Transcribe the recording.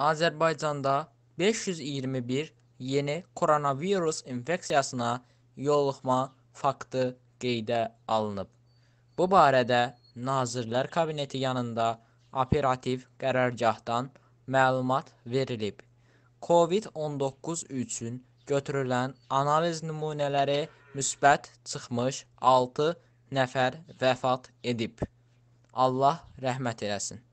Azərbaycanda 521 yeni koronavirus infeksiyasına yoluxma faktı qeydə alınıb. Bu barədə Nazirlər Kabineti yanında operativ qərargahdan məlumat verilib. COVID-19 üçün götürülən analiz nümunələri müsbət çıxmış 6 nəfər vəfat edib. Allah rəhmət eləsin.